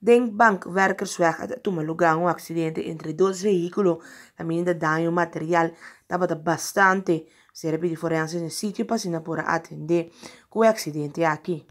Denk bankwerkers weg uit um acidente entre dois veículos. Também ainda dá material, estava bastante. Serviço de forense no sítio para se atender com o acidente aqui.